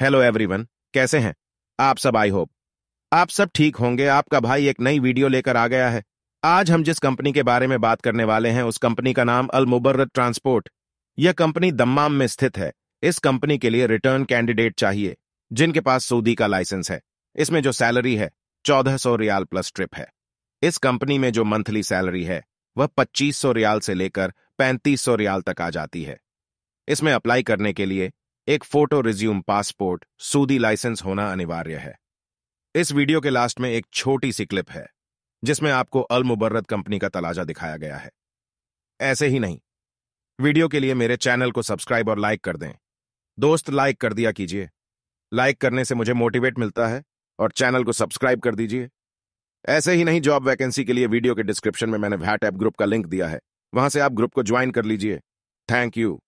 hello everyone कैसे हैं आप सब आई होप आप सब ठीक होंगे आपका भाई एक नई वीडियो लेकर आ गया है आज हम जिस कंपनी के बारे में बात करने वाले हैं उस कंपनी का नाम अल अलमुबर्रत ट्रांसपोर्ट यह कंपनी दम्माम में स्थित है इस कंपनी के लिए रिटर्न कैंडिडेट चाहिए जिनके पास सऊदी का लाइसेंस है इसमें जो सैलरी है चौदह सौ रियाल प्लस ट्रिप है इस कंपनी में जो मंथली सैलरी है वह पच्चीस सौ रियाल से लेकर पैंतीस सौ रियाल तक आ जाती है इसमें अप्लाई करने के लिए एक photo resume passport Saudi licence होना अनिवार्य है इस वीडियो के लास्ट में एक छोटी सी क्लिप है जिसमें आपको अल मुबर्रत कंपनी का तलाजा दिखाया गया है ऐसे ही नहीं वीडियो के लिए मेरे चैनल को सब्सक्राइब और लाइक कर दें दोस्त लाइक कर दिया कीजिए लाइक करने से मुझे मोटिवेट मिलता है और चैनल को सब्सक्राइब कर दीजिए ऐसे ही नहीं जॉब वैकेंसी के लिए वीडियो के डिस्क्रिप्शन में मैंने वैट ऐप ग्रुप का लिंक दिया है वहां से आप ग्रुप को ज्वाइन कर लीजिए थैंक यू